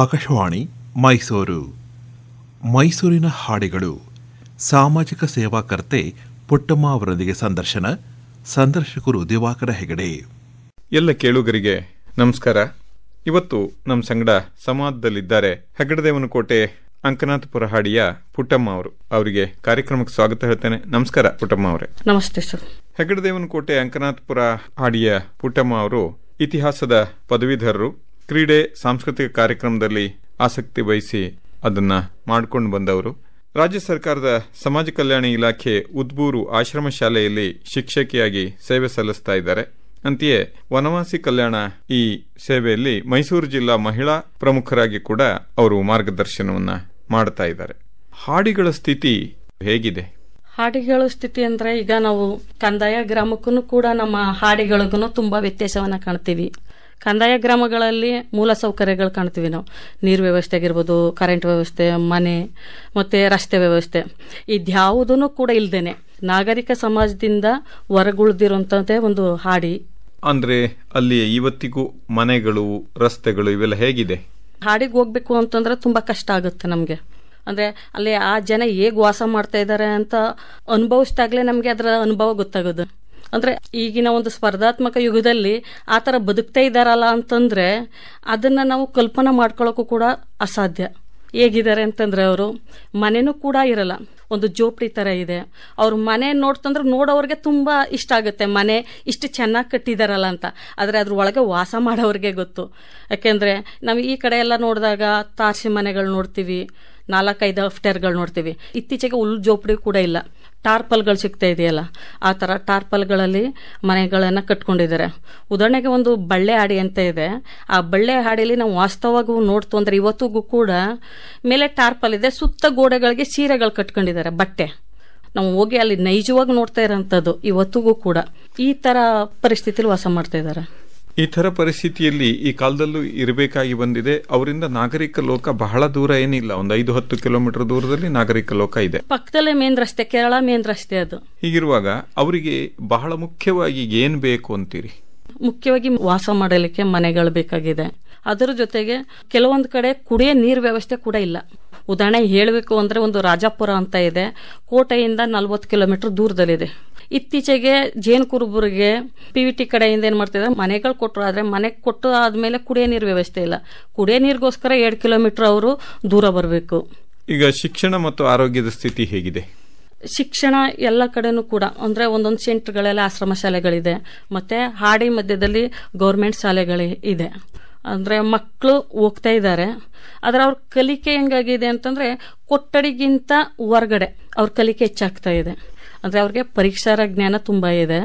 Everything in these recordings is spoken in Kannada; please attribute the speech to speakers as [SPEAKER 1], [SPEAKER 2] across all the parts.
[SPEAKER 1] ಆಕಾಶವಾಣಿ ಮೈಸೂರು ಮೈಸೂರಿನ ಹಾಡಿಗಳು ಸಾಮಾಜಿಕ ಸೇವಾಕರ್ತೆ ಪುಟ್ಟಮ್ಮ ಅವರೊಂದಿಗೆ ಸಂದರ್ಶನ ಸಂದರ್ಶಕರು ದಿವಾಕರ ಹೆಗಡೆ ಎಲ್ಲ ಕೇಳುಗರಿಗೆ ನಮಸ್ಕಾರ ಇವತ್ತು ನಮ್ಮ ಸಂಗಡ ಸಮಾಜದಲ್ಲಿದ್ದಾರೆ ಹೆಗಡದೇವನಕೋಟೆ ಅಂಕನಾಥಪುರ ಹಾಡಿಯ ಪುಟ್ಟಮ್ಮ ಅವರು ಅವರಿಗೆ ಕಾರ್ಯಕ್ರಮಕ್ಕೆ ಸ್ವಾಗತ ಹೇಳ್ತೇನೆ ನಮಸ್ಕಾರ ಪುಟ್ಟಮ್ಮ ಅವರೇ ನಮಸ್ತೆ ಸರ್ ಹೆಗಡದೇವನಕೋಟೆ ಅಂಕನಾಥಪುರ ಹಾಡಿಯ ಪುಟ್ಟಮ್ಮ ಅವರು ಇತಿಹಾಸದ ಪದವೀಧರರು ಕ್ರೀಡೆ ಸಾಂಸ್ಕೃತಿಕ ಕಾರ್ಯಕ್ರಮದಲ್ಲಿ ಆಸಕ್ತಿ ವಹಿಸಿ ಅದನ್ನ ಮಾಡಿಕೊಂಡು ಬಂದವರು ರಾಜ್ಯ ಸರ್ಕಾರದ ಸಮಾಜ ಕಲ್ಯಾಣ ಇಲಾಖೆ ಉದ್ಬೂರು ಆಶ್ರಮ ಶಾಲೆಯಲ್ಲಿ ಶಿಕ್ಷಕಿಯಾಗಿ ಸೇವೆ ಸಲ್ಲಿಸ್ತಾ ಇದ್ದಾರೆ ಅಂತೆಯೇ ವನವಾಸಿ ಕಲ್ಯಾಣ ಈ ಸೇವೆಯಲ್ಲಿ ಮೈಸೂರು ಜಿಲ್ಲಾ ಮಹಿಳಾ ಪ್ರಮುಖರಾಗಿ ಕೂಡ ಅವರು ಮಾರ್ಗದರ್ಶನವನ್ನ ಮಾಡ್ತಾ ಇದ್ದಾರೆ ಹಾಡಿಗಳ ಸ್ಥಿತಿ ಹೇಗಿದೆ
[SPEAKER 2] ಹಾಡಿಗಳ ಸ್ಥಿತಿ ಅಂದ್ರೆ ಈಗ ನಾವು ಕಂದಾಯ ಗ್ರಾಮಕ್ಕೂ ಕೂಡ ನಮ್ಮ ಹಾಡಿಗಳಿಗೂ ತುಂಬಾ ವ್ಯತ್ಯಾಸವನ್ನ ಕಾಣ್ತೀವಿ ಕಂದಾಯ ಗ್ರಾಮಗಳಲ್ಲಿ ಮೂಲ ಸೌಕರ್ಯಗಳು ಕಾಣ್ತೀವಿ ನಾವು ನೀರು ವ್ಯವಸ್ಥೆ ಆಗಿರ್ಬೋದು ಕರೆಂಟ್ ವ್ಯವಸ್ಥೆ ಮನೆ ಮತ್ತು ರಸ್ತೆ ವ್ಯವಸ್ಥೆ ಇದ್ಯಾವುದೂ ಕೂಡ ಇಲ್ದೇನೆ ನಾಗರಿಕ ಸಮಾಜದಿಂದ ಹೊರಗುಳ್ದಿರೋಂಥದ್ದೇ ಒಂದು ಹಾಡಿ
[SPEAKER 1] ಅಂದರೆ ಅಲ್ಲಿ ಇವತ್ತಿಗೂ ಮನೆಗಳು ರಸ್ತೆಗಳು ಇವೆಲ್ಲ ಹೇಗಿದೆ
[SPEAKER 2] ಹಾಡಿಗೆ ಹೋಗ್ಬೇಕು ಅಂತಂದ್ರೆ ತುಂಬಾ ಕಷ್ಟ ಆಗುತ್ತೆ ನಮಗೆ ಅಂದ್ರೆ ಅಲ್ಲಿ ಆ ಜನ ಹೇಗೆ ವಾಸ ಮಾಡ್ತಾ ಇದ್ದಾರೆ ಅಂತ ಅನುಭವಿಸ್ದಾಗಲೇ ನಮಗೆ ಅದರ ಅನುಭವ ಗೊತ್ತಾಗೋದು ಅಂದ್ರೆ ಈಗಿನ ಒಂದು ಸ್ಪರ್ಧಾತ್ಮಕ ಯುಗದಲ್ಲಿ ಆ ಥರ ಬದುಕ್ತಾ ಇದ್ದಾರಲ್ಲ ಅಂತಂದ್ರೆ ಅದನ್ನ ನಾವು ಕಲ್ಪನೆ ಮಾಡ್ಕೊಳ್ಳೋಕ್ಕೂ ಕೂಡ ಅಸಾಧ್ಯ ಹೇಗಿದ್ದಾರೆ ಅಂತಂದ್ರೆ ಅವರು ಮನೆನೂ ಕೂಡ ಇರಲ್ಲ ಒಂದು ಜೋಪಡಿ ತರ ಇದೆ ಅವ್ರ ಮನೆ ನೋಡ್ತಂದ್ರೆ ನೋಡೋರಿಗೆ ತುಂಬಾ ಇಷ್ಟ ಆಗುತ್ತೆ ಮನೆ ಇಷ್ಟು ಚೆನ್ನಾಗಿ ಕಟ್ಟಿದಾರಲ್ಲ ಅಂತ ಆದರೆ ಅದ್ರ ಒಳಗೆ ವಾಸ ಮಾಡೋರಿಗೆ ಗೊತ್ತು ಯಾಕೆಂದ್ರೆ ನಾವು ಈ ಕಡೆ ಎಲ್ಲ ನೋಡಿದಾಗ ತಾರ್ಸಿ ಮನೆಗಳು ನೋಡ್ತೀವಿ ನಾಲ್ಕೈದು ಅಫ್ಟೇರ್ಗಳು ನೋಡ್ತೀವಿ ಇತ್ತೀಚೆಗೆ ಹುಲ್ಲು ಜೋಪಡಿ ಕೂಡ ಇಲ್ಲ ಟಾರ್ಪಲ್ಗಳು ಸಿಗ್ತಾ ಇದೆಯಲ್ಲ ಆ ಥರ ಟಾರ್ಪಲ್ಗಳಲ್ಲಿ ಮನೆಗಳನ್ನು ಕಟ್ಕೊಂಡಿದ್ದಾರೆ ಉದಾಹರಣೆಗೆ ಒಂದು ಬಳ್ಳೆ ಹಾಡಿ ಅಂತ ಇದೆ ಆ ಬಳ್ಳೆ ಹಾಡಿಯಲ್ಲಿ ನಾವು ವಾಸ್ತವವಾಗಿ ನೋಡ್ತು ಅಂದರೆ ಇವತ್ತಿಗೂ ಕೂಡ ಮೇಲೆ ಟಾರ್ಪಲ್ ಇದೆ ಸುತ್ತ ಗೋಡೆಗಳಿಗೆ ಸೀರೆಗಳು ಕಟ್ಕೊಂಡಿದ್ದಾರೆ ಬಟ್ಟೆ ನಾವು ಹೋಗಿ ಅಲ್ಲಿ ನೈಜವಾಗಿ ನೋಡ್ತಾ ಇರೋಂಥದ್ದು ಇವತ್ತಿಗೂ ಕೂಡ ಈ ಥರ ಪರಿಸ್ಥಿತಿಲಿ ವಾಸ ಮಾಡ್ತಾ ಇದ್ದಾರೆ
[SPEAKER 1] ಈ ಥರ ಪರಿಸ್ಥಿತಿಯಲ್ಲಿ ಈ ಕಾಲದಲ್ಲೂ ಇರಬೇಕಾಗಿ ಬಂದಿದೆ ಅವರಿಂದ ನಾಗರಿಕ ಲೋಕ ಬಹಳ ದೂರ ಏನಿಲ್ಲ ಒಂದು ಐದು ಹತ್ತು ಕಿಲೋಮೀಟರ್ ದೂರದಲ್ಲಿ ನಾಗರಿಕ ಲೋಕ ಇದೆ
[SPEAKER 2] ಪಕ್ಕದಲ್ಲೇ ಮೇನ್ ರಸ್ತೆ ಕೇರಳ ಮೇನ್ ರಸ್ತೆ ಅದು
[SPEAKER 1] ಹೀಗಿರುವಾಗ ಅವರಿಗೆ ಬಹಳ ಮುಖ್ಯವಾಗಿ ಏನ್ ಬೇಕು ಅಂತೀರಿ
[SPEAKER 2] ಮುಖ್ಯವಾಗಿ ವಾಸ ಮಾಡಲಿಕ್ಕೆ ಮನೆಗಳು ಬೇಕಾಗಿದೆ ಅದರ ಜೊತೆಗೆ ಕೆಲವೊಂದು ಕಡೆ ಕುಡಿಯ ನೀರು ವ್ಯವಸ್ಥೆ ಕೂಡ ಇಲ್ಲ ಉದಾಹರಣೆ ಹೇಳಬೇಕು ಅಂದ್ರೆ ಒಂದು ರಾಜಾಪುರ ಅಂತ ಇದೆ ಕೋಟೆಯಿಂದ ನಲ್ವತ್ತು ಕಿಲೋಮೀಟರ್ ದೂರದಲ್ಲಿದೆ ಇತ್ತೀಚೆಗೆ ಜೇನು ಕುರುಬರಿಗೆ ಪಿ ವಿ ಟಿ ಕಡೆಯಿಂದ ಏನು ಮಾಡ್ತಿದ್ದಾರೆ ಮನೆಗಳು ಕೊಟ್ಟರು ಆದರೆ ಮನೆಗೆ ಕೊಟ್ಟು ಆದಮೇಲೆ ಕುಡಿಯೋ ನೀರು ವ್ಯವಸ್ಥೆ ಇಲ್ಲ ಕುಡಿಯೋ ನೀರಿಗೋಸ್ಕರ ಎರಡು ಕಿಲೋಮೀಟರ್ ಅವರು ದೂರ ಬರಬೇಕು
[SPEAKER 1] ಈಗ ಶಿಕ್ಷಣ ಮತ್ತು ಆರೋಗ್ಯದ ಸ್ಥಿತಿ ಹೇಗಿದೆ
[SPEAKER 2] ಶಿಕ್ಷಣ ಎಲ್ಲ ಕಡೆನೂ ಕೂಡ ಅಂದರೆ ಒಂದೊಂದು ಸೆಂಟ್ರ್ಗಳೆಲ್ಲ ಆಶ್ರಮ ಶಾಲೆಗಳಿದೆ ಮತ್ತು ಹಾಡಿ ಮಧ್ಯದಲ್ಲಿ ಗೌರ್ಮೆಂಟ್ ಶಾಲೆಗಳೇ ಇದೆ ಅಂದರೆ ಮಕ್ಕಳು ಹೋಗ್ತಾ ಇದ್ದಾರೆ ಆದರೆ ಅವ್ರ ಕಲಿಕೆ ಹೆಂಗಾಗಿದೆ ಅಂತಂದರೆ ಕೊಟ್ಟಡಿಗಿಂತ ಹೊರಗಡೆ ಅವ್ರ ಕಲಿಕೆ ಹೆಚ್ಚಾಗ್ತಾ ಇದೆ ಅಂದ್ರೆ ಅವ್ರಿಗೆ ಪರೀಕ್ಷಾರ ಜ್ಞಾನ ತುಂಬಾ ಇದೆ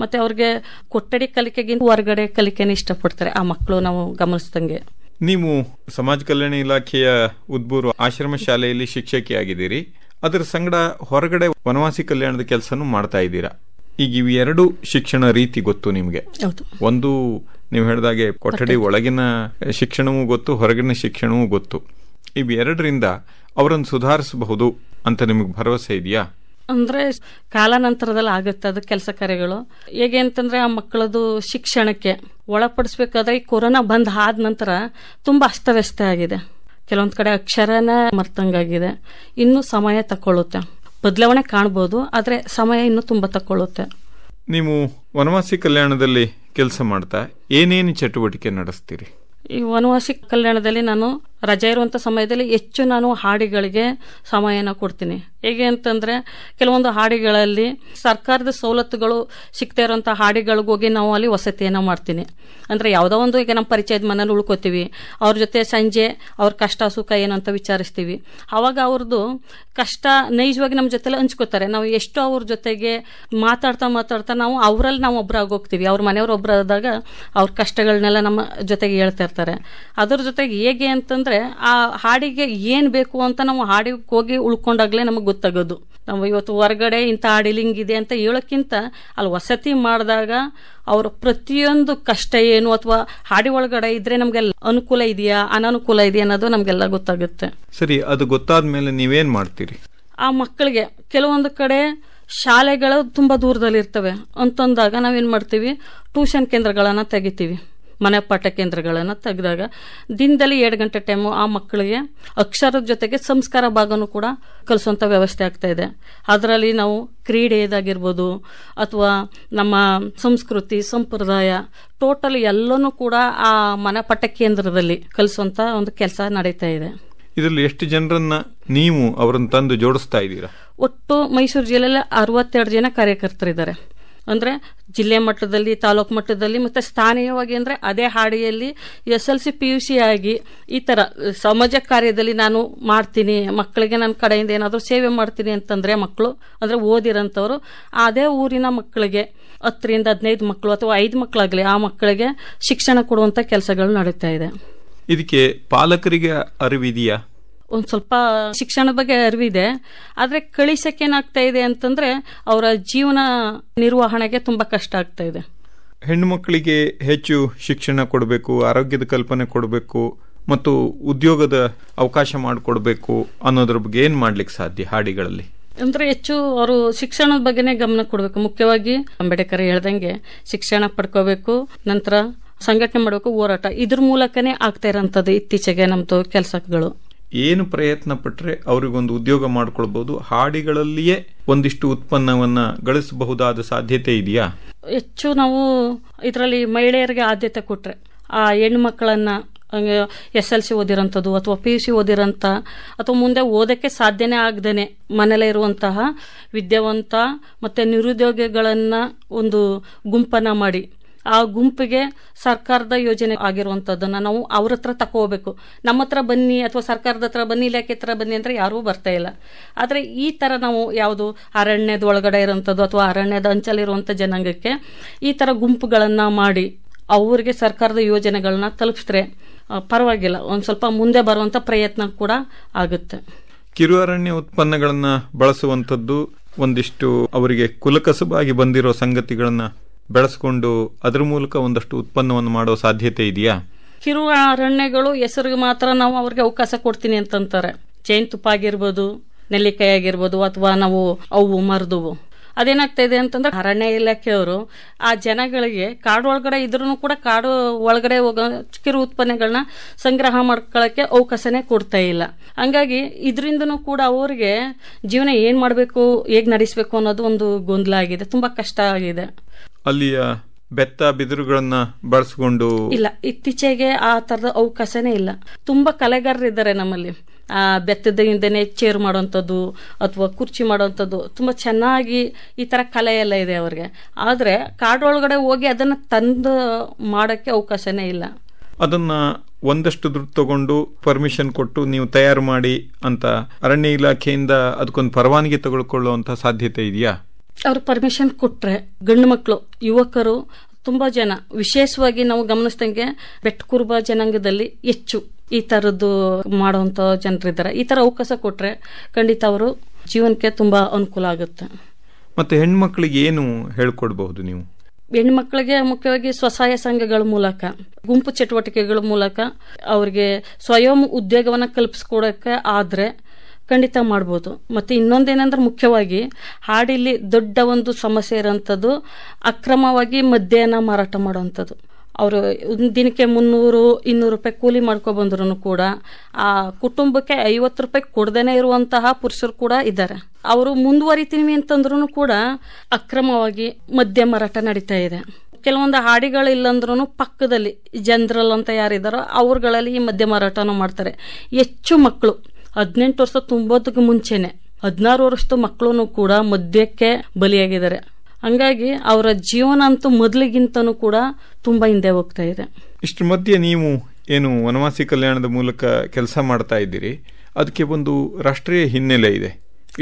[SPEAKER 2] ಮತ್ತೆ ಅವ್ರಿಗೆ ಕೊಠಡಿ ಕಲಿಕೆಗಿಂತ ಹೊರಗಡೆ ಕಲಿಕೆನೇ ಇಷ್ಟಪಡ್ತಾರೆ ಆ ಮಕ್ಕಳು ನಾವು ಗಮನಿಸ್ದಂಗೆ
[SPEAKER 1] ನೀವು ಸಮಾಜ ಕಲ್ಯಾಣ ಇಲಾಖೆಯ ಉದ್ಬೂರು ಆಶ್ರಮ ಶಾಲೆಯಲ್ಲಿ ಶಿಕ್ಷಕಿಯಾಗಿದ್ದೀರಿ ಅದರ ಸಂಗಡ ಹೊರಗಡೆ ವನವಾಸಿ ಕಲ್ಯಾಣದ ಕೆಲಸನೂ ಮಾಡ್ತಾ ಇದ್ದೀರಾ ಈಗ ಇವೆರಡು ಶಿಕ್ಷಣ ರೀತಿ ಗೊತ್ತು ನಿಮ್ಗೆ ಒಂದು ನೀವು ಹೇಳಿದಾಗೆ ಕೊಠಡಿ ಒಳಗಿನ ಶಿಕ್ಷಣವೂ ಗೊತ್ತು ಹೊರಗಿನ ಶಿಕ್ಷಣವೂ ಗೊತ್ತು ಇವೆರಡರಿಂದ ಅವರನ್ನು ಸುಧಾರಿಸಬಹುದು ಅಂತ ನಿಮಗೆ ಭರವಸೆ ಇದೆಯಾ
[SPEAKER 2] ಅಂದ್ರೆ ಕಾಲಾನಂತರದಲ್ಲಿ ಆಗುತ್ತೆ ಅದು ಕೆಲಸ ಕಾರ್ಯಗಳು ಹೇಗೆ ಆ ಮಕ್ಕಳದು ಶಿಕ್ಷಣಕ್ಕೆ ಒಳಪಡಿಸ್ಬೇಕಾದ್ರೆ ಈ ಕೊರೋನಾ ಬಂದ್ ಆದ ನಂತರ ತುಂಬಾ ಅಸ್ತವ್ಯಸ್ತ ಆಗಿದೆ ಕೆಲವೊಂದು ಕಡೆ ಅಕ್ಷರನ ಮರ್ತಂಗಾಗಿದೆ ಇನ್ನು ಸಮಯ ತಕೊಳ್ಳುತ್ತೆ ಬದಲಾವಣೆ ಕಾಣ್ಬೋದು ಆದ್ರೆ ಸಮಯ ಇನ್ನು ತುಂಬಾ ತಕೊಳ್ಳುತ್ತೆ
[SPEAKER 1] ನೀವು ವನವಾಸಿ ಕಲ್ಯಾಣದಲ್ಲಿ ಕೆಲಸ ಮಾಡ್ತಾ ಏನೇನು ಚಟುವಟಿಕೆ ನಡೆಸ್ತೀರಿ
[SPEAKER 2] ಈ ವನವಾಸಿ ಕಲ್ಯಾಣದಲ್ಲಿ ನಾನು ರಜೆ ಇರುವಂತ ಸಮಯದಲ್ಲಿ ಹೆಚ್ಚು ನಾನು ಹಾಡಿಗಳಿಗೆ ಸಮಯನ ಕೊಡ್ತೀನಿ ಹೇಗೆ ಅಂತಂದ್ರೆ ಕೆಲವೊಂದು ಹಾಡಿಗಳಲ್ಲಿ ಸರ್ಕಾರದ ಸವಲತ್ತುಗಳು ಸಿಗ್ತಾ ಇರೋಂಥ ಹೋಗಿ ನಾವು ಅಲ್ಲಿ ವಸತಿಯನ್ನು ಮಾಡ್ತೀನಿ ಅಂದ್ರೆ ಯಾವ್ದೋ ಒಂದು ಈಗ ನಮ್ಮ ಪರಿಚಯದ ಮನೇಲಿ ಉಳ್ಕೋತೀವಿ ಅವ್ರ ಜೊತೆ ಸಂಜೆ ಅವ್ರ ಕಷ್ಟ ಸುಖ ಏನು ಅಂತ ವಿಚಾರಿಸ್ತೀವಿ ಅವಾಗ ಅವ್ರದ್ದು ಕಷ್ಟ ನೈಜವಾಗಿ ನಮ್ಮ ಜೊತೆಲಿ ಹಂಚ್ಕೋತಾರೆ ನಾವು ಎಷ್ಟು ಅವ್ರ ಜೊತೆಗೆ ಮಾತಾಡ್ತಾ ಮಾತಾಡ್ತಾ ನಾವು ಅವರಲ್ಲಿ ನಾವು ಒಬ್ಬರಾಗೋಗ್ತೀವಿ ಅವ್ರ ಮನೆಯವ್ರು ಒಬ್ಬರಾದಾಗ ಅವ್ರ ಕಷ್ಟಗಳನ್ನೆಲ್ಲ ನಮ್ಮ ಜೊತೆಗೆ ಹೇಳ್ತಾ ಇರ್ತಾರೆ ಅದ್ರ ಜೊತೆಗೆ ಹೇಗೆ ಅಂತಂದ್ರೆ ಆ ಹಾಡಿಗೆ ಏನು ಬೇಕು ಅಂತ ನಾವು ಹಾಡಿಗೆ ಹೋಗಿ ಉಳ್ಕೊಂಡಾಗ್ಲೇ ನಮಗೆ ಗೊತ್ತಾಗೋದು ನಾವು ಇವತ್ತು ಹೊರಗಡೆ ಇಂಥ ಆಡಿಲಿಂಗ್ ಇದೆ ಅಂತ ಹೇಳೋಕ್ಕಿಂತ ಅಲ್ಲಿ ವಸತಿ ಮಾಡಿದಾಗ ಅವರ ಪ್ರತಿಯೊಂದು ಕಷ್ಟ ಏನು ಅಥವಾ ಹಾಡಿ ಒಳಗಡೆ ಇದ್ರೆ ನಮ್ಗೆಲ್ಲ ಅನುಕೂಲ ಇದೆಯಾ ಅನಾನುಕೂಲ ಇದೆಯಾ ಅನ್ನೋದು ನಮಗೆಲ್ಲ ಗೊತ್ತಾಗುತ್ತೆ
[SPEAKER 1] ಸರಿ ಅದು ಗೊತ್ತಾದ ಮೇಲೆ ಮಾಡ್ತೀರಿ
[SPEAKER 2] ಆ ಮಕ್ಕಳಿಗೆ ಕೆಲವೊಂದು ಕಡೆ ಶಾಲೆಗಳು ತುಂಬಾ ದೂರದಲ್ಲಿ ಇರ್ತವೆ ಅಂತಂದಾಗ ನಾವೇನ್ ಮಾಡ್ತೀವಿ ಟ್ಯೂಷನ್ ಕೇಂದ್ರಗಳನ್ನ ತೆಗಿತೀವಿ ಮನೆ ಪಾಠ ಕೇಂದ್ರಗಳನ್ನು ತೆಗೆದಾಗ ದಿನದಲ್ಲಿ ಎರಡು ಗಂಟೆ ಟೈಮು ಆ ಮಕ್ಕಳಿಗೆ ಅಕ್ಷರದ ಜೊತೆಗೆ ಸಂಸ್ಕಾರ ಭಾಗನು ಕೂಡ ಕಲಿಸುವಂಥ ವ್ಯವಸ್ಥೆ ಆಗ್ತಾ ಇದೆ ಅದರಲ್ಲಿ ನಾವು ಕ್ರೀಡೆಯದಾಗಿರ್ಬೋದು ಅಥವಾ ನಮ್ಮ ಸಂಸ್ಕೃತಿ ಸಂಪ್ರದಾಯ ಟೋಟಲ್ ಎಲ್ಲನೂ ಕೂಡ ಆ ಮನೆ ಪಾಠ ಕೇಂದ್ರದಲ್ಲಿ ಕಲಿಸುವಂಥ ಒಂದು ಕೆಲಸ ನಡೀತಾ ಇದೆ
[SPEAKER 1] ಇದರಲ್ಲಿ ಎಷ್ಟು ಜನರನ್ನ ನೀವು ಅವರನ್ನು ತಂದು ಜೋಡಿಸ್ತಾ ಇದ್ದೀರಾ
[SPEAKER 2] ಒಟ್ಟು ಮೈಸೂರು ಜಿಲ್ಲೆಯಲ್ಲಿ ಅರವತ್ತೆರಡು ಜನ ಕಾರ್ಯಕರ್ತರಿದ್ದಾರೆ ಅಂದರೆ ಜಿಲ್ಲೆ ಮಟ್ಟದಲ್ಲಿ ತಾಲೂಕು ಮಟ್ಟದಲ್ಲಿ ಮತ್ತು ಸ್ಥಾನೀಯವಾಗಿ ಅಂದರೆ ಅದೇ ಹಾಡಿಯಲ್ಲಿ S L C P U C ಆಗಿ ಈ ಥರ ಸಮಾಜ ಕಾರ್ಯದಲ್ಲಿ ನಾನು ಮಾಡ್ತೀನಿ ಮಕ್ಕಳಿಗೆ ನನ್ನ ಕಡೆಯಿಂದ ಏನಾದರೂ ಸೇವೆ ಮಾಡ್ತೀನಿ ಅಂತಂದರೆ ಮಕ್ಕಳು ಅಂದರೆ ಓದಿರೋಂಥವ್ರು ಅದೇ ಊರಿನ ಮಕ್ಕಳಿಗೆ ಹತ್ತರಿಂದ ಹದಿನೈದು ಮಕ್ಕಳು ಅಥವಾ ಐದು ಮಕ್ಕಳಾಗಲಿ ಆ ಮಕ್ಕಳಿಗೆ ಶಿಕ್ಷಣ ಕೊಡುವಂಥ ಕೆಲಸಗಳು ನಡೀತಾ ಇದೆ
[SPEAKER 1] ಇದಕ್ಕೆ ಪಾಲಕರಿಗೆ ಅರಿವಿದೆಯಾ
[SPEAKER 2] ಒಂದು ಸ್ವಲ್ಪ ಶಿಕ್ಷಣ ಬಗ್ಗೆ ಅರಿವಿದೆ ಆದರೆ ಏನಾಗ್ತಾ ಇದೆ ಅಂತಂದರೆ ಅವರ ಜೀವನ ನಿರ್ವಹಣೆಗೆ ತುಂಬ ಕಷ್ಟ ಆಗ್ತಾ ಇದೆ
[SPEAKER 1] ಹೆಣ್ಣು ಮಕ್ಕಳಿಗೆ ಹೆಚ್ಚು ಶಿಕ್ಷಣ ಕೊಡಬೇಕು ಆರೋಗ್ಯದ ಕಲ್ಪನೆ ಕೊಡಬೇಕು ಮತ್ತು ಉದ್ಯೋಗದ ಅವಕಾಶ ಮಾಡಿಕೊಡ್ಬೇಕು ಅನ್ನೋದ್ರ ಬಗ್ಗೆ ಏನು ಮಾಡ್ಲಿಕ್ಕೆ ಸಾಧ್ಯ ಹಾಡಿಗಳಲ್ಲಿ
[SPEAKER 2] ಅಂದರೆ ಹೆಚ್ಚು ಅವರು ಶಿಕ್ಷಣದ ಬಗ್ಗೆನೇ ಗಮನ ಕೊಡಬೇಕು ಮುಖ್ಯವಾಗಿ ಅಂಬೇಡ್ಕರ್ ಹೇಳ್ದಂಗೆ ಶಿಕ್ಷಣ ಪಡ್ಕೋಬೇಕು ನಂತರ ಸಂಘಟನೆ ಮಾಡಬೇಕು ಹೋರಾಟ ಇದ್ರ ಮೂಲಕನೇ ಆಗ್ತಾ ಇರೋಂಥದ್ದು ಇತ್ತೀಚೆಗೆ ನಮ್ಮದು ಕೆಲಸಗಳು
[SPEAKER 1] ಏನು ಪ್ರಯತ್ನ ಪಟ್ಟರೆ ಅವರಿಗೊಂದು ಉದ್ಯೋಗ ಮಾಡಿಕೊಳ್ಬಹುದು ಹಾಡಿಗಳಲ್ಲಿಯೇ ಒಂದಿಷ್ಟು ಉತ್ಪನ್ನವನ್ನ ಗಳಿಸಬಹುದಾದ ಸಾಧ್ಯತೆ ಇದೆಯಾ
[SPEAKER 2] ಹೆಚ್ಚು ನಾವು ಇದರಲ್ಲಿ ಮಹಿಳೆಯರಿಗೆ ಆದ್ಯತೆ ಕೊಟ್ಟರೆ ಆ ಹೆಣ್ಮಕ್ಕಳನ್ನ ಎಸ್ ಎಲ್ ಸಿ ಓದಿರೋಂಥದ್ದು ಅಥವಾ ಪಿ ಯು ಸಿ ಓದಿರೋಂಥ ಅಥವಾ ಮುಂದೆ ಓದೋಕ್ಕೆ ಸಾಧ್ಯನೇ ಆಗದೇ ಮನೇಲೇ ಇರುವಂತಹ ವಿದ್ಯಾವಂತ ಮತ್ತು ನಿರುದ್ಯೋಗಿಗಳನ್ನು ಒಂದು ಗುಂಪನ್ನು ಮಾಡಿ ಆ ಗುಂಪಿಗೆ ಸರ್ಕಾರದ ಯೋಜನೆ ಆಗಿರುವಂತದನ್ನ ನಾವು ಅವ್ರ ಹತ್ರ ತಕೋಬೇಕು ನಮ್ಮ ಹತ್ರ ಬನ್ನಿ ಅಥವಾ ಸರ್ಕಾರದ ಹತ್ರ ಬನ್ನಿ ಇಲಾಖೆ ಹತ್ರ ಬನ್ನಿ ಅಂದ್ರೆ ಯಾರೂ ಬರ್ತಾ ಇಲ್ಲ ಆದ್ರೆ ಈ ತರ ನಾವು ಯಾವುದು ಅರಣ್ಯದ ಒಳಗಡೆ ಇರುವಂಥದ್ದು ಅಥವಾ ಅರಣ್ಯದ ಅಂಚಲಿರುವಂಥ ಜನಾಂಗಕ್ಕೆ ಈ ತರ ಗುಂಪುಗಳನ್ನು ಮಾಡಿ ಅವರಿಗೆ ಸರ್ಕಾರದ ಯೋಜನೆಗಳನ್ನ ತಲುಪಿಸಿದ್ರೆ ಪರವಾಗಿಲ್ಲ ಒಂದು ಸ್ವಲ್ಪ ಮುಂದೆ ಬರುವಂಥ ಪ್ರಯತ್ನ ಕೂಡ ಆಗುತ್ತೆ
[SPEAKER 1] ಕಿರು ಅರಣ್ಯ ಉತ್ಪನ್ನಗಳನ್ನು ಬಳಸುವಂಥದ್ದು ಒಂದಿಷ್ಟು ಅವರಿಗೆ ಕುಲಕಸುಬಾಗಿ ಬಂದಿರೋ ಸಂಗತಿಗಳನ್ನ ಬೆಳೆಸ್ಕೊಂಡು ಅದ್ರ ಮೂಲಕ ಒಂದಷ್ಟು ಉತ್ಪನ್ನವನ್ನು ಮಾಡೋ ಸಾಧ್ಯತೆ ಇದೆಯಾ
[SPEAKER 2] ಕಿರು ಅರಣ್ಯಗಳು ಹೆಸರಿಗೆ ಮಾತ್ರ ನಾವು ಅವ್ರಿಗೆ ಅವಕಾಶ ಕೊಡ್ತೀನಿ ಅಂತಂತಾರೆ ತುಪ್ಪ ಆಗಿರ್ಬೋದು ನೆಲ್ಲಿಕಾಯಿ ಆಗಿರ್ಬೋದು ಅಥವಾ ನಾವು ಅವು ಮರದುವು ಅದೇನಾಗ್ತಾ ಇದೆ ಅಂತಂದ್ರೆ ಅರಣ್ಯ ಇಲಾಖೆಯವರು ಆ ಜನಗಳಿಗೆ ಕಾಡು ಒಳಗಡೆ ಇದ್ರೂ ಕೂಡ ಕಾಡು ಒಳಗಡೆ ಹೋಗೋ ಕಿರು ಉತ್ಪನ್ನಗಳನ್ನ ಸಂಗ್ರಹ ಮಾಡ್ಕೊಳ್ಳೋಕ್ಕೆ ಅವಕಾಶನೇ ಕೊಡ್ತಾ ಇಲ್ಲ ಹಂಗಾಗಿ ಇದರಿಂದನೂ ಕೂಡ ಅವ್ರಿಗೆ ಜೀವನ ಏನು ಮಾಡಬೇಕು ಹೇಗೆ ನಡೆಸಬೇಕು ಅನ್ನೋದು ಒಂದು ಗೊಂದಲ ಆಗಿದೆ ತುಂಬ ಕಷ್ಟ ಆಗಿದೆ
[SPEAKER 1] ಅಲ್ಲಿಯ ಬೆತ್ತ ಬಿದಿರುಗಳನ್ನ ಬಳಸ್ಕೊಂಡು ಇಲ್ಲ
[SPEAKER 2] ಇತ್ತೀಚೆಗೆ ಆ ತರದ ಅವಕಾಶನೇ ಇಲ್ಲ ತುಂಬಾ ಕಲೆಗಾರರಿದ್ದಾರೆ ನಮ್ಮಲ್ಲಿ ಆ ಬೆತ್ತದಿಂದನೇ ಚೇರ್ ಮಾಡುವಂತದ್ದು ಅಥವಾ ಕುರ್ಚಿ ಮಾಡುವಂಥದ್ದು ತುಂಬ ಚೆನ್ನಾಗಿ ಈ ಥರ ಕಲೆ ಎಲ್ಲ ಇದೆ ಅವ್ರಿಗೆ ಆದರೆ ಕಾಡೊಳಗಡೆ ಹೋಗಿ ಅದನ್ನು ತಂದು ಮಾಡೋಕ್ಕೆ ಅವಕಾಶನೇ ಇಲ್ಲ
[SPEAKER 1] ಅದನ್ನು ಒಂದಷ್ಟು ದುಡ್ಡು ತಗೊಂಡು ಪರ್ಮಿಷನ್ ಕೊಟ್ಟು ನೀವು ತಯಾರು ಮಾಡಿ ಅಂತ ಅರಣ್ಯ ಇಲಾಖೆಯಿಂದ ಅದಕ್ಕೊಂದು ಪರವಾನಗಿ ತಗೊಳ್ಕೊಳ್ಳುವಂಥ ಸಾಧ್ಯತೆ ಇದೆಯಾ
[SPEAKER 2] ಅವ್ರು ಪರ್ಮಿಷನ್ ಕೊಟ್ರೆ ಗಂಡು ಮಕ್ಕಳು ಯುವಕರು ತುಂಬಾ ಜನ ವಿಶೇಷವಾಗಿ ನಾವು ಗಮನಿಸ್ದಂಗೆ ಬೆಟ್ಟ ಕುರುಬ ಜನಾಂಗದಲ್ಲಿ ಹೆಚ್ಚು ಈ ತರದ್ದು ಮಾಡುವಂತ ಜನರಿದ್ದಾರೆ ಈ ತರ ಅವಕಾಶ ಕೊಟ್ರೆ ಖಂಡಿತ ಅವರು ಜೀವನಕ್ಕೆ ತುಂಬಾ ಅನುಕೂಲ ಆಗುತ್ತೆ
[SPEAKER 1] ಮತ್ತೆ ಹೆಣ್ಮಕ್ಳಿಗೆ ಏನು ಹೇಳ್ಕೊಡ್ಬಹುದು ನೀವು
[SPEAKER 2] ಹೆಣ್ಮಕ್ಳಿಗೆ ಮುಖ್ಯವಾಗಿ ಸ್ವಸಹಾಯ ಸಂಘಗಳ ಮೂಲಕ ಗುಂಪು ಚಟುವಟಿಕೆಗಳ ಮೂಲಕ ಅವ್ರಿಗೆ ಸ್ವಯಂ ಉದ್ಯೋಗವನ್ನ ಕಲ್ಪಿಸ್ಕೊಡಕ್ಕೆ ಆದ್ರೆ ಖಂಡಿತ ಮಾಡ್ಬೋದು ಮತ್ತು ಇನ್ನೊಂದೇನೆಂದ್ರೆ ಮುಖ್ಯವಾಗಿ ಹಾಡಿಲ್ಲಿ ದೊಡ್ಡ ಒಂದು ಸಮಸ್ಯೆ ಇರೋಂಥದ್ದು ಅಕ್ರಮವಾಗಿ ಮದ್ಯನ ಮಾರಾಟ ಮಾಡುವಂಥದ್ದು ಅವರು ದಿನಕ್ಕೆ ಮುನ್ನೂರು ಇನ್ನೂರು ರೂಪಾಯಿ ಕೂಲಿ ಮಾಡ್ಕೊಬಂದ್ರು ಕೂಡ ಆ ಕುಟುಂಬಕ್ಕೆ ಐವತ್ತು ರೂಪಾಯಿ ಕೊಡ್ದೇ ಇರುವಂತಹ ಪುರುಷರು ಕೂಡ ಇದ್ದಾರೆ ಅವರು ಮುಂದುವರಿತೀನಿ ಅಂತಂದ್ರೂ ಕೂಡ ಅಕ್ರಮವಾಗಿ ಮದ್ಯ ಮಾರಾಟ ನಡೀತಾ ಇದೆ ಕೆಲವೊಂದು ಹಾಡಿಗಳು ಇಲ್ಲಂದ್ರೂ ಪಕ್ಕದಲ್ಲಿ ಜನರಲ್ ಅಂತ ಯಾರಿದ್ದಾರೋ ಅವ್ರಗಳಲ್ಲಿ ಈ ಮದ್ಯ ಮಾರಾಟನೂ ಮಾಡ್ತಾರೆ ಹೆಚ್ಚು ಮಕ್ಕಳು ಹದಿನೆಂಟು ವರ್ಷ ತುಂಬೋದಕ್ಕೆ ಮುಂಚೆನೆ ಹದಿನಾರು ವರ್ಷದ ಮಕ್ಕಳು ಕೂಡ ಮದ್ಯಕ್ಕೆ ಬಲಿಯಾಗಿದ್ದಾರೆ ಹಂಗಾಗಿ ಅವರ ಜೀವನ ಅಂತೂ ಮೊದಲಿಗಿಂತನೂ ಕೂಡ ತುಂಬಾ ಹಿಂದೆ ಹೋಗ್ತಾ ಇದೆ
[SPEAKER 1] ಇಷ್ಟು ಮಧ್ಯೆ ನೀವು ಏನು ವನವಾಸಿ ಕಲ್ಯಾಣದ ಮೂಲಕ ಕೆಲಸ ಮಾಡ್ತಾ ಇದ್ದೀರಿ ಅದಕ್ಕೆ ಒಂದು ರಾಷ್ಟ್ರೀಯ ಹಿನ್ನೆಲೆ ಇದೆ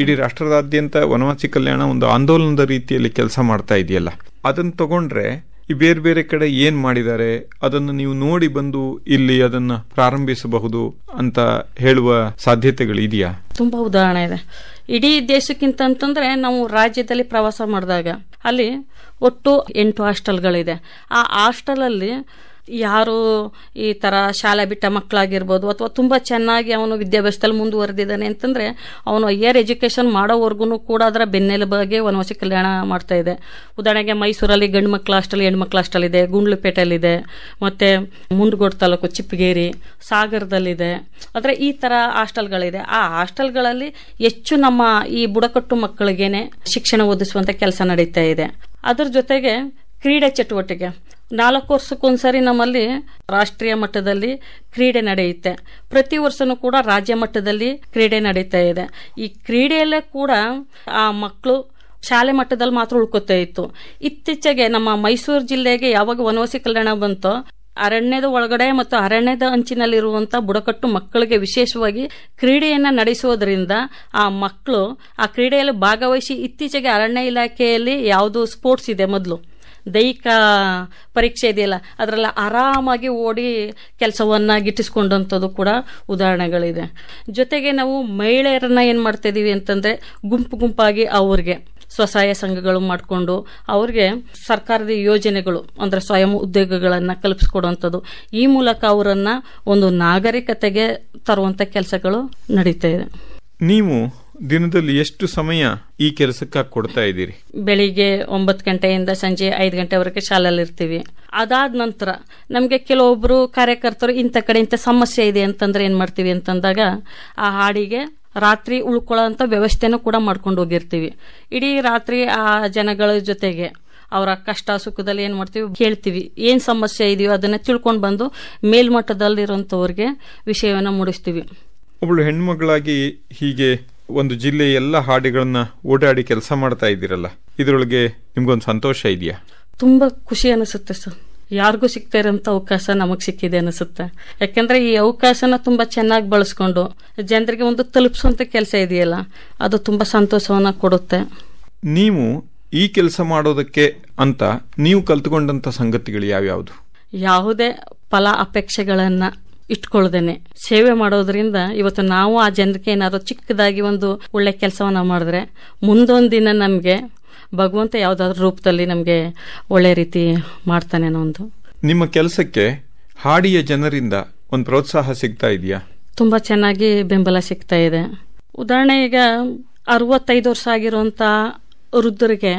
[SPEAKER 1] ಇಡೀ ರಾಷ್ಟ್ರದಾದ್ಯಂತ ವನವಾಸಿ ಕಲ್ಯಾಣ ಒಂದು ಆಂದೋಲನದ ರೀತಿಯಲ್ಲಿ ಕೆಲಸ ಮಾಡ್ತಾ ಇದೆಯಲ್ಲ ಅದನ್ನು ತಗೊಂಡ್ರೆ ಈ ಬೇರೆ ಬೇರೆ ಕಡೆ ಏನು ಮಾಡಿದ್ದಾರೆ ಅದನ್ನು ನೀವು ನೋಡಿ ಬಂದು ಇಲ್ಲಿ ಅದನ್ನು ಪ್ರಾರಂಭಿಸಬಹುದು ಅಂತ ಹೇಳುವ ಸಾಧ್ಯತೆಗಳು ಇದೆಯಾ
[SPEAKER 2] ತುಂಬಾ ಉದಾಹರಣೆ ಇದೆ ಇಡೀ ದೇಶಕ್ಕಿಂತ ಅಂತಂದ್ರೆ ನಾವು ರಾಜ್ಯದಲ್ಲಿ ಪ್ರವಾಸ ಮಾಡಿದಾಗ ಅಲ್ಲಿ ಒಟ್ಟು ಎಂಟು ಹಾಸ್ಟೆಲ್ಗಳಿದೆ ಆ ಅಲ್ಲಿ ಯಾರು ಈ ಥರ ಶಾಲೆ ಬಿಟ್ಟ ಮಕ್ಕಳಾಗಿರ್ಬೋದು ಅಥವಾ ತುಂಬ ಚೆನ್ನಾಗಿ ಅವನು ವಿದ್ಯಾಭ್ಯಾಸದಲ್ಲಿ ಮುಂದುವರೆದಿದ್ದಾನೆ ಅಂತಂದರೆ ಅವನು ಹೈಯರ್ ಎಜುಕೇಷನ್ ಮಾಡೋವರೆಗೂ ಕೂಡ ಅದರ ಬೆನ್ನೆಲುಬಾಗೆ ವನವಾಸಿ ಕಲ್ಯಾಣ ಮಾಡ್ತಾ ಇದೆ ಉದಾಹರಣೆಗೆ ಮೈಸೂರಲ್ಲಿ ಗಂಡು ಮಕ್ಕಳ ಹಾಸ್ಟೆಲ್ ಹೆಣ್ಣು ಮಕ್ಕಳ ಹಾಸ್ಟೆಲ್ ಇದೆ ಗುಂಡ್ಲುಪೇಟೆಯಲ್ಲಿದೆ ಮತ್ತು ಮುಂಡ್ಗೋಡ್ ತಾಲೂಕು ಚಿಪ್ಪಗೇರಿ ಸಾಗರದಲ್ಲಿದೆ ಆದರೆ ಈ ಥರ ಹಾಸ್ಟೆಲ್ಗಳಿದೆ ಆ ಹಾಸ್ಟೆಲ್ಗಳಲ್ಲಿ ಹೆಚ್ಚು ನಮ್ಮ ಈ ಬುಡಕಟ್ಟು ಮಕ್ಕಳಿಗೇನೆ ಶಿಕ್ಷಣ ಓದಿಸುವಂಥ ಕೆಲಸ ನಡೀತಾ ಇದೆ ಅದರ ಜೊತೆಗೆ ಕ್ರೀಡೆ ಚಟುವಟಿಕೆ ನಾಲ್ಕು ವರ್ಷಕ್ಕೊಂದ್ಸರಿ ನಮ್ಮಲ್ಲಿ ರಾಷ್ಟ್ರೀಯ ಮಟ್ಟದಲ್ಲಿ ಕ್ರೀಡೆ ನಡೆಯುತ್ತೆ ಪ್ರತಿ ವರ್ಷನೂ ಕೂಡ ರಾಜ್ಯ ಮಟ್ಟದಲ್ಲಿ ಕ್ರೀಡೆ ನಡೀತಾ ಇದೆ ಈ ಕ್ರೀಡೆಯಲ್ಲೇ ಕೂಡ ಆ ಮಕ್ಕಳು ಶಾಲೆ ಮಟ್ಟದಲ್ಲಿ ಮಾತ್ರ ಉಳ್ಕೊತಾ ಇತ್ತು ಇತ್ತೀಚೆಗೆ ನಮ್ಮ ಮೈಸೂರು ಜಿಲ್ಲೆಗೆ ಯಾವಾಗ ವನವಾಸಿ ಕಲ್ಯಾಣ ಬಂತೋ ಅರಣ್ಯದ ಒಳಗಡೆ ಮತ್ತು ಅರಣ್ಯದ ಅಂಚಿನಲ್ಲಿರುವಂತಹ ಬುಡಕಟ್ಟು ಮಕ್ಕಳಿಗೆ ವಿಶೇಷವಾಗಿ ಕ್ರೀಡೆಯನ್ನು ನಡೆಸುವುದರಿಂದ ಆ ಮಕ್ಕಳು ಆ ಕ್ರೀಡೆಯಲ್ಲಿ ಭಾಗವಹಿಸಿ ಇತ್ತೀಚೆಗೆ ಅರಣ್ಯ ಇಲಾಖೆಯಲ್ಲಿ ಯಾವುದು ಸ್ಪೋರ್ಟ್ಸ್ ಇದೆ ಮೊದಲು ದೈಹಿಕ ಪರೀಕ್ಷೆ ಇದೆಯಲ್ಲ ಅದರಲ್ಲಿ ಆರಾಮಾಗಿ ಓಡಿ ಕೆಲಸವನ್ನು ಗಿಟ್ಟಿಸ್ಕೊಂಡಂಥದ್ದು ಕೂಡ ಉದಾಹರಣೆಗಳಿದೆ ಜೊತೆಗೆ ನಾವು ಮಹಿಳೆಯರನ್ನ ಏನು ಮಾಡ್ತಾಯಿದ್ದೀವಿ ಅಂತಂದರೆ ಗುಂಪು ಗುಂಪಾಗಿ ಅವ್ರಿಗೆ ಸ್ವಸಹಾಯ ಸಂಘಗಳು ಮಾಡಿಕೊಂಡು ಅವ್ರಿಗೆ ಸರ್ಕಾರದ ಯೋಜನೆಗಳು ಅಂದರೆ ಸ್ವಯಂ ಉದ್ಯೋಗಗಳನ್ನು ಕಲ್ಪಿಸ್ಕೊಡುವಂಥದ್ದು ಈ ಮೂಲಕ ಅವರನ್ನು ಒಂದು ನಾಗರಿಕತೆಗೆ ತರುವಂಥ ಕೆಲಸಗಳು ನಡೀತಾ ಇದೆ
[SPEAKER 1] ನೀವು ದಿನದಲ್ಲಿ ಎಷ್ಟು ಸಮಯ ಈ ಕೆಲಸಕ್ಕೆ ಕೊಡ್ತಾ ಇದ್ದೀರಿ
[SPEAKER 2] ಬೆಳಿಗ್ಗೆ ಒಂಬತ್ತು ಗಂಟೆಯಿಂದ ಸಂಜೆ ಐದು ಗಂಟೆವರೆಗೆ ಶಾಲೆಯಲ್ಲಿ ಇರ್ತೀವಿ ಅದಾದ ನಂತರ ನಮಗೆ ಕೆಲವೊಬ್ಬರು ಕಾರ್ಯಕರ್ತರು ಇಂಥ ಕಡೆ ಇಂಥ ಸಮಸ್ಯೆ ಇದೆ ಅಂತಂದ್ರೆ ಏನು ಮಾಡ್ತೀವಿ ಅಂತಂದಾಗ ಆ ಹಾಡಿಗೆ ರಾತ್ರಿ ಉಳ್ಕೊಳ್ಳೋಂಥ ವ್ಯವಸ್ಥೆನೂ ಕೂಡ ಮಾಡ್ಕೊಂಡು ಹೋಗಿರ್ತೀವಿ ಇಡೀ ರಾತ್ರಿ ಆ ಜನಗಳ ಜೊತೆಗೆ ಅವರ ಕಷ್ಟ ಸುಖದಲ್ಲಿ ಏನು ಮಾಡ್ತೀವಿ ಹೇಳ್ತೀವಿ ಏನು ಸಮಸ್ಯೆ ಇದೆಯೋ ಅದನ್ನು ತಿಳ್ಕೊಂಡು ಬಂದು ಮೇಲ್ಮಟ್ಟದಲ್ಲಿರುವಂಥವ್ರಿಗೆ ವಿಷಯವನ್ನು ಮೂಡಿಸ್ತೀವಿ
[SPEAKER 1] ಒಬ್ಬಳು ಹೆಣ್ಮಗಳಾಗಿ ಹೀಗೆ ಒಂದು ಜಿಲ್ಲೆಯ ಎಲ್ಲ ಹಾಡುಗಳನ್ನ ಓಡಾಡಿ ಕೆಲಸ ಮಾಡ್ತಾ ಇದ್ದೀರಲ್ಲ ಇದರೊಳಗೆ ನಿಮ್ಗೊಂದು ಸಂತೋಷ ಇದೆಯಾ
[SPEAKER 2] ತುಂಬಾ ಖುಷಿ ಅನಿಸುತ್ತೆ ಸರ್ ಯಾರಿಗೂ ಸಿಗ್ತಾ ಇರೋ ಅವಕಾಶ ನಮಗೆ ಸಿಕ್ಕಿದೆ ಅನಿಸುತ್ತೆ ಯಾಕಂದ್ರೆ ಈ ಅವಕಾಶನ ತುಂಬಾ ಚೆನ್ನಾಗಿ ಬಳಸ್ಕೊಂಡು ಜನರಿಗೆ ಒಂದು ತಲುಪಿಸುವಂತ ಕೆಲಸ ಇದೆಯಲ್ಲ ಅದು ತುಂಬಾ ಸಂತೋಷವನ್ನ ಕೊಡುತ್ತೆ
[SPEAKER 1] ನೀವು ಈ ಕೆಲಸ ಮಾಡೋದಕ್ಕೆ ಅಂತ ನೀವು ಕಲ್ತ್ಕೊಂಡಂತ ಸಂಗತಿಗಳು ಯಾವ್ಯಾವ್ದು
[SPEAKER 2] ಯಾವುದೇ ಫಲ ಅಪೇಕ್ಷೆಗಳನ್ನ ಇಟ್ಕೊಳ್ದೇನೆ ಸೇವೆ ಮಾಡೋದ್ರಿಂದ ಇವತ್ತು ನಾವು ಆ ಜನಕ್ಕೆ ಏನಾದ್ರು ಚಿಕ್ಕದಾಗಿ ಒಂದು ಒಳ್ಳೆ ಕೆಲಸವನ್ನ ಮಾಡಿದ್ರೆ ಮುಂದೊಂದು ದಿನ ನಮಗೆ ಭಗವಂತ ಯಾವುದಾದ್ರೂ ರೂಪದಲ್ಲಿ ನಮಗೆ ಒಳ್ಳೆ ರೀತಿ ಮಾಡ್ತಾನೆ ಅನ್ನೋ ಒಂದು
[SPEAKER 1] ನಿಮ್ಮ ಕೆಲಸಕ್ಕೆ ಹಾಡಿಯ ಜನರಿಂದ ಒಂದು ಪ್ರೋತ್ಸಾಹ ಸಿಗ್ತಾ ಇದೆಯಾ
[SPEAKER 2] ತುಂಬ ಚೆನ್ನಾಗಿ ಬೆಂಬಲ ಸಿಗ್ತಾ ಇದೆ ಉದಾಹರಣೆ ಈಗ ಅರವತ್ತೈದು ವರ್ಷ ಆಗಿರುವಂಥ ವೃದ್ಧರಿಗೆ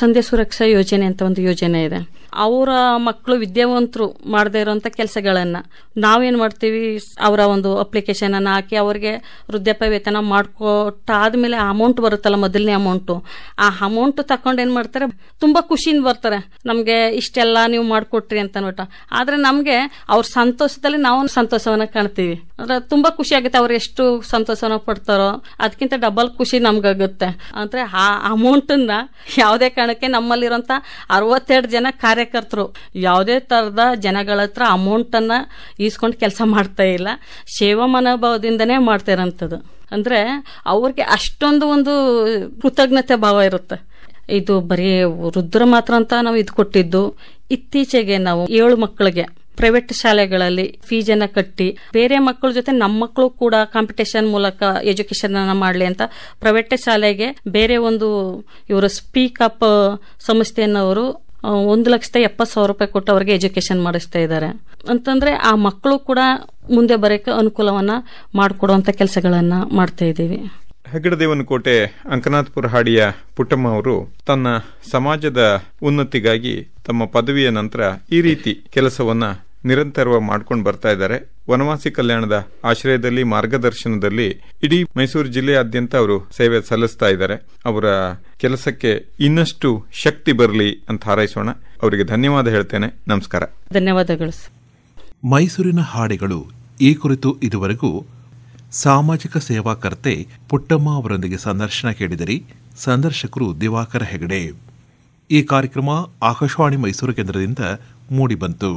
[SPEAKER 2] ಸಂಧ್ಯಾ ಸುರಕ್ಷಾ ಯೋಜನೆ ಅಂತ ಒಂದು ಯೋಜನೆ ಇದೆ ಅವರ ಮಕ್ಕಳು ವಿದ್ಯಾವಂತರು ಮಾಡದೇ ಇರೋಂಥ ಕೆಲಸಗಳನ್ನು ನಾವೇನು ಮಾಡ್ತೀವಿ ಅವರ ಒಂದು ಅಪ್ಲಿಕೇಶನನ್ನು ಹಾಕಿ ಅವ್ರಿಗೆ ವೃದ್ಧಾಪ್ಯ ವೇತನ ಮಾಡ್ಕೊಟ್ಟಾದ್ಮೇಲೆ ಅಮೌಂಟ್ ಬರುತ್ತಲ್ಲ ಮೊದಲನೇ ಅಮೌಂಟು ಆ ಅಮೌಂಟ್ ತಕೊಂಡು ಏನು ಮಾಡ್ತಾರೆ ತುಂಬ ಖುಷಿಯಿಂದ ಬರ್ತಾರೆ ನಮಗೆ ಇಷ್ಟೆಲ್ಲ ನೀವು ಮಾಡಿಕೊಟ್ರಿ ಅಂತ ಅನ್ಬಿಟ್ಟು ಆದರೆ ನಮಗೆ ಅವ್ರ ಸಂತೋಷದಲ್ಲಿ ನಾವು ಸಂತೋಷವನ್ನ ಕಾಣ್ತೀವಿ ಅಂದರೆ ತುಂಬ ಖುಷಿ ಆಗುತ್ತೆ ಅವ್ರು ಎಷ್ಟು ಸಂತೋಷನ ಪಡ್ತಾರೋ ಅದಕ್ಕಿಂತ ಡಬಲ್ ಖುಷಿ ನಮಗಾಗುತ್ತೆ ಅಂದರೆ ಆ ಅಮೌಂಟನ್ನು ಯಾವುದೇ ಕಾರಣಕ್ಕೆ ನಮ್ಮಲ್ಲಿರೋಂಥ ಅರವತ್ತೆರಡು ಜನ ಕಾರ್ಯ ಕಾರ್ಯಕರ್ತರು ಯಾವುದೇ ತರದ ಜನಗಳ ಹತ್ರ ಅನ್ನ ಈಸ್ಕೊಂಡು ಕೆಲಸ ಮಾಡ್ತಾ ಇಲ್ಲ ಸೇವಾ ಮನೋಭಾವದಿಂದನೇ ಮಾಡ್ತಾರಂಥದ್ದು ಅಂದ್ರೆ ಅವ್ರಿಗೆ ಅಷ್ಟೊಂದು ಒಂದು ಕೃತಜ್ಞತೆ ಭಾವ ಇರುತ್ತೆ ಇದು ಬರೀ ವೃದ್ಧರ ಮಾತ್ರ ಅಂತ ನಾವು ಇದು ಕೊಟ್ಟಿದ್ದು ಇತ್ತೀಚೆಗೆ ನಾವು ಏಳು ಮಕ್ಕಳಿಗೆ ಪ್ರೈವೇಟ್ ಶಾಲೆಗಳಲ್ಲಿ ಫೀಜನ್ನ ಕಟ್ಟಿ ಬೇರೆ ಮಕ್ಕಳ ಜೊತೆ ನಮ್ಮ ಮಕ್ಕಳು ಕೂಡ ಕಾಂಪಿಟೇಷನ್ ಮೂಲಕ ಎಜುಕೇಶನ್ ಅನ್ನ ಮಾಡಲಿ ಅಂತ ಪ್ರೈವೇಟ್ ಶಾಲೆಗೆ ಬೇರೆ ಒಂದು ಇವರು ಸ್ಪೀಕ್ ಅಪ್ ಸಂಸ್ಥೆಯನ್ನು ಅವರು ಒಂದು ಲಕ್ಷದ ಎಪ್ಪತ್ತು ಸಾವಿರ ರೂಪಾಯಿ ಕೊಟ್ಟು ಅವ್ರಿಗೆ ಎಜುಕೇಶನ್ ಮಾಡಿಸ್ತಾ ಇದ್ದಾರೆ ಅಂತಂದ್ರೆ ಆ ಮಕ್ಕಳು ಕೂಡ ಮುಂದೆ ಬರೋಕೆ ಅನುಕೂಲವನ್ನ ಮಾಡಿಕೊಡುವಂತ ಕೆಲಸಗಳನ್ನ ಮಾಡ್ತಾ ಇದ್ದೀವಿ
[SPEAKER 1] ಕೋಟೆ ಅಂಕನಾಥ್ಪುರ ಹಾಡಿಯ ಪುಟ್ಟಮ್ಮ ಅವರು ತನ್ನ ಸಮಾಜದ ಉನ್ನತಿಗಾಗಿ ತಮ್ಮ ಪದವಿಯ ನಂತರ ಈ ರೀತಿ ಕೆಲಸವನ್ನ ನಿರಂತರವಾಗಿ ಮಾಡ್ಕೊಂಡು ಬರ್ತಾ ಇದ್ದಾರೆ ವನವಾಸಿ ಕಲ್ಯಾಣದ ಆಶ್ರಯದಲ್ಲಿ ಮಾರ್ಗದರ್ಶನದಲ್ಲಿ ಇಡೀ ಮೈಸೂರು ಜಿಲ್ಲೆಯಾದ್ಯಂತ ಅವರು ಸೇವೆ ಸಲ್ಲಿಸ್ತಾ ಇದ್ದಾರೆ ಅವರ ಕೆಲಸಕ್ಕೆ ಇನ್ನಷ್ಟು ಶಕ್ತಿ ಬರಲಿ ಅಂತ ಹಾರೈಸೋಣ ಅವರಿಗೆ ಧನ್ಯವಾದ ಹೇಳ್ತೇನೆ ನಮಸ್ಕಾರ ಧನ್ಯವಾದಗಳು ಮೈಸೂರಿನ ಹಾಡಿಗಳು ಈ ಕುರಿತು ಇದುವರೆಗೂ ಸಾಮಾಜಿಕ ಸೇವಾ ಕರ್ತೆ ಪುಟ್ಟಮ್ಮ ಅವರೊಂದಿಗೆ ಸಂದರ್ಶನ ಕೇಳಿದಿರಿ ಸಂದರ್ಶಕರು ದಿವಾಕರ ಹೆಗಡೆ ಈ ಕಾರ್ಯಕ್ರಮ ಆಕಾಶವಾಣಿ ಮೈಸೂರು ಕೇಂದ್ರದಿಂದ ಮೂಡಿಬಂತು